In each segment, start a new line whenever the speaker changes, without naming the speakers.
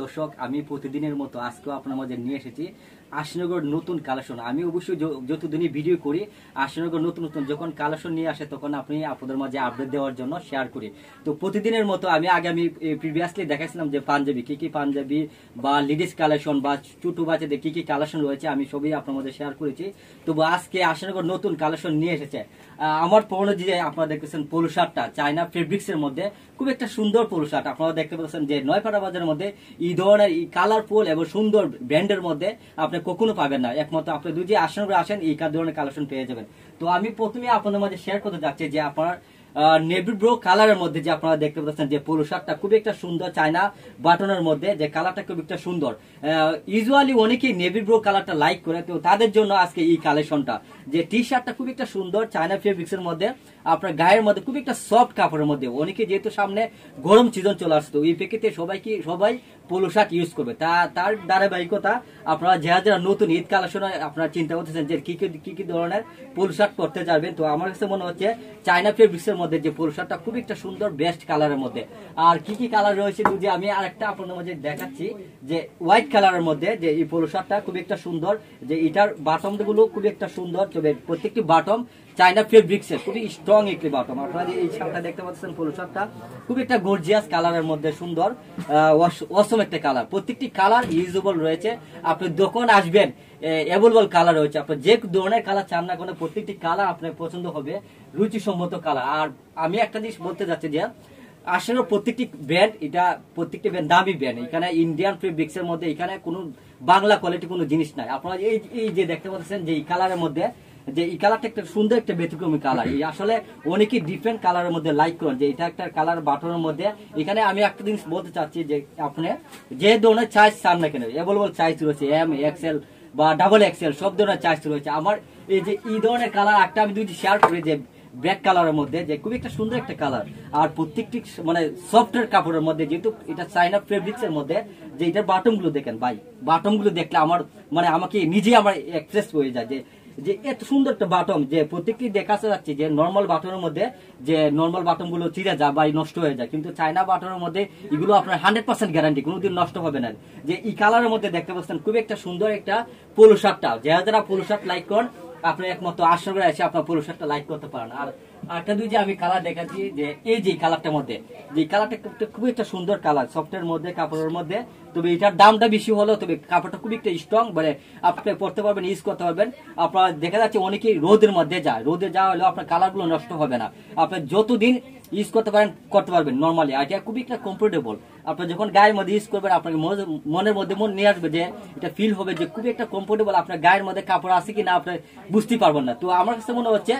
দর্শক আমি প্রতিদিনের মতো আজকেও আপনার মাঝে নিয়ে এসেছি আশনগর নতুন কালেকশন আমি অবশ্যই যতদিনই ভিডিও করি আশনগর নতুন নতুন যখন কালেকশন নিয়ে আসে তখন আপনি আপনাদের মাঝে আপডেট দেওয়ার জন্য শেয়ার করি তো প্রতিদিনের মতো আমি আগে আমি প্রিভিয়াসলি দেখাইছিলাম যে পাঞ্জাবি কী কী পাঞ্জাবি বা লেডিস কালেকশন বা ছোটো বাচ্চাদের কী কী কালেকশন রয়েছে আমি সবই আপনার মাঝে শেয়ার করেছি তবু আজকে আশনগর নতুন কালেকশন নিয়ে এসেছে আমার পুরনো যে আপনারা দেখতেছেন পোলো শার্টটা চায়না ফেব্রিক্সের মধ্যে খুব একটা সুন্দর পোলো আপনারা দেখতে পাচ্ছেন যে নয়পাড়া বাজারের মধ্যে এই ধরনের এই কালারফুল এবং সুন্দর ব্র্যান্ডের মধ্যে আপনি কখনো পাবেন না একমাত্র আপনি যদি আসন করে আসেন এই ধরনের কালেকশন পেয়ে যাবেন তো আমি প্রথমে আপনাদের মাঝে শেয়ার করতে চাচ্ছি যে আপনার নেভি কালারের মধ্যে যে আপনারা দেখতে পাচ্ছেন যে পোলো শার্টটা খুবই একটা সুন্দর চায়না বাটনের মধ্যে যে কালারটা খুব একটা সুন্দর ইউজুয়ালি অনেকেই নেভি কালারটা লাইক করে তো তাদের জন্য আজকে এই কালেকশনটা যে টি শার্টটা খুব একটা সুন্দর চায়না মধ্যে আপনার গায়ের মধ্যে খুব একটা সফট কাপড়ের মধ্যে অনেকে যেহেতু সামনে গরম সিজন চলে আসতো এই সবাই কি সবাই পোলো শার্ট ইউজ করবে তা তার ধারাবাহিকতা আপনারা যারা যারা নতুন ঈদ কালেকশন আপনারা চিন্তা করতেছেন যে কি কি ধরনের পোলো শার্ট করতে যাবেন তো আমার কাছে মনে হচ্ছে চায়না ফেব্রিক্সের মধ্যে যে পুরুষটা খুব একটা সুন্দর বেস্ট কালারের মধ্যে আর কি কি কালার রয়েছে বুঝি আমি আর একটা আপনার মাঝে দেখাচ্ছি যে হোয়াইট কালারের মধ্যে যে এই পুরুষটা খুব একটা সুন্দর যে এটার বাটমগুলো খুব একটা সুন্দর তবে প্রত্যেকটি বাটম চায়না এর খুবই স্ট্রং একটি বাটম আপনারা এই শার্টটা দেখতে পাচ্ছেন পুরুষটা খুব একটা গর্জিয়াস কালারের মধ্যে সুন্দর অসম একটা কালার প্রত্যেকটি কালার ইউজেবল রয়েছে আপনি দোকান আসবেন অ্যাভেলেবল কালার রয়েছে আপনার যে ধরনের কালার চান না কোনো প্রত্যেকটি কালার আপনার পছন্দ হবে রুচিসম্মত কালার আর আমি একটা জিনিস বলতে যাচ্ছি যে আসলে প্রত্যেকটি ব্র্যান্ড এটা প্রত্যেকটি ব্র্যান্ড দামি ব্র্যান্ড এখানে ইন্ডিয়ান ফেব্রিক্সের মধ্যে এখানে কোনো বাংলা কোয়ালিটি কোনো জিনিস নাই আপনারা এই এই যে দেখতে পাচ্ছেন যে এই কালারের মধ্যে যে এই কালারটা একটা সুন্দর একটা ব্যতিক্রমী কালার এই আসলে অনেকেই ডিফারেন্ট কালারের মধ্যে লাইক করেন যে এটা একটা কালার বাটনের মধ্যে এখানে আমি একটা জিনিস বলতে চাচ্ছি যে আপনি যে ধরনের চাইজ চান না কেন অ্যাভেলেবল চাইজ রয়েছে এম এক্সেল বা ডাবল এক্সেল সব ধরনের চার্জ রয়েছে আমার এই যে এই ধরনের কালার একটা আমি দুইটি শেয়ার করি যে ব্ল্যাক কালারের মধ্যে যে খুবই একটা সুন্দর একটা কালার আর প্রত্যেকটি মানে সফটের কাপড়ের মধ্যে যেহেতু এটা চাইনা ফেব্রিক্স এর মধ্যে যে এটার বাটনগুলো দেখেন ভাই বাটনগুলো দেখলে আমার মানে আমাকে নিজে আমার এক্সপ্রেস হয়ে যায় যে যে এত সুন্দর একটা বাটম যে প্রত্যেকটি দেখা যাচ্ছে যে নর্মাল বাটনের মধ্যে যে নর্মাল গুলো চিরে যায় বা নষ্ট হয়ে যায় কিন্তু চায়না বাটনের মধ্যে এগুলো আপনার হান্ড্রেড পার্সেন্ট গ্যারান্টি কোনোদিন নষ্ট হবে না যে এই কালারের মধ্যে দেখতে পাচ্ছেন খুব একটা সুন্দর একটা পোলো শার্টটা যারা যারা পোলো লাইক করেন আপনি একমাত্র আশ্রমে এসে আপনার পোলো লাইক করতে পারেন আর আরটা দুই যে আমি কালার দেখাচ্ছি যে এই যে কালারটার মধ্যে যে কালারটা খুবই একটা সুন্দর কালার সফটের মধ্যে কাপড়ের মধ্যে তবে এটার দামটা বেশি হলো তবে কাপড়টা খুবই একটা স্ট্রং মানে আপনি পরতে পারবেন ইউজ করতে পারবেন আপনার দেখা যাচ্ছে অনেকেই রোদের মধ্যে যায় রোদে যাওয়া হলেও আপনার কালারগুলো নষ্ট হবে না আপনি যতদিন ইউজ করতে পারেন করতে পারবেন নর্মালি আর এটা খুবই একটা কমফোর্টেবল আপনার যখন গায়ের মধ্যে ইউজ করবেন আপনার মনের মধ্যে মন নিয়ে আসবে যে এটা ফিল হবে যে খুবই একটা কমফোর্টেবল আপনার গায়ের মধ্যে কাপড় আছে কিনা আপনি বুঝতে পারবেন না তো আমার কাছে মনে হচ্ছে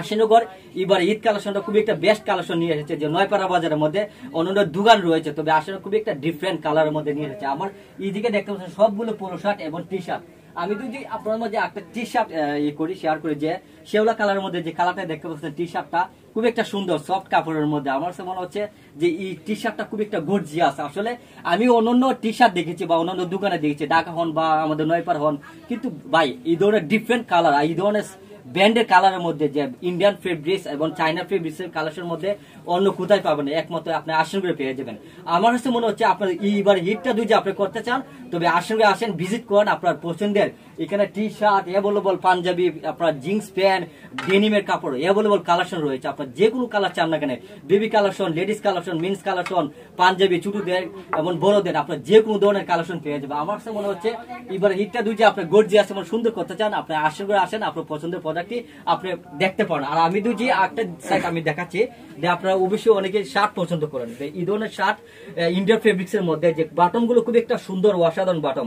আশিনগর এবার ঈদ কালেকশনটা খুবই একটা বেস্ট কালেকশন নিয়ে এসেছে যে নয়পাড়া বাজারের মধ্যে অন্যান্য দোকান রয়েছে তবে আশিনগর খুবই একটা ডিফারেন্ট কালারের মধ্যে নিয়ে এসেছে আমার এইদিকে দেখতে পাচ্ছেন সবগুলো পুরো শার্ট এবং টি শার্ট আমি যদি আপনার মধ্যে একটা টি শার্ট ইয়ে করি শেয়ার করি যে শেওলা কালারের মধ্যে যে কালারটা দেখতে পাচ্ছেন টি শার্টটা খুব একটা সুন্দর সফট কাপড়ের মধ্যে আমার সে মনে হচ্ছে যে এই টি শার্টটা খুব একটা গর্জিয়াস আসলে আমি অন্যান্য টি শার্ট দেখেছি বা অন্যান্য দোকানে দেখেছি ঢাকা হন বা আমাদের নয়পার হন কিন্তু ভাই এই ধরনের ডিফারেন্ট কালার এই ধরনের ব্র্যান্ডের কালারের মধ্যে যে ইন্ডিয়ান ফেব্রিক্স এবং চাইনা ফেব্রিক্সের কালেকশনের মধ্যে অন্য কোথায় পাবেন একমাত্র আপনি আসন করে পেয়ে যাবেন আমার কাছে মনে হচ্ছে আপনার এইবার হিটটা দুই যে আপনি করতে চান তবে আসন করে আসেন ভিজিট করেন আপনার পছন্দের এখানে টি শার্ট অ্যাভেলেবল পাঞ্জাবি আপনার জিন্স প্যান্ট ডেনিমের কাপড় অ্যাভেলেবল কালেকশন রয়েছে আপনার যে কোনো কালার চান না কেন baby collection ladies collection means collection panjabi চুটুদের এবং বড়দের আপনার যে কোনো ধরনের কালেকশন পেয়ে যাবে আমার কাছে মনে হচ্ছে এবার হিটটা দুই যে আপনার গর্জি আছে সুন্দর করতে চান আপনি আসন করে আসেন আপনার পছন্দের প্রোডাক্টটি আপনি দেখতে পারেন আর আমি তো যে একটা সাইট আমি দেখাচ্ছি যে আপনারা অবশ্যই অনেকে শার্ট পছন্দ করেন এই ধরনের শার্ট ইন্ডিয়ান ফেব্রিক্সের মধ্যে যে বাটমগুলো খুব একটা সুন্দর অসাধারণ বাটম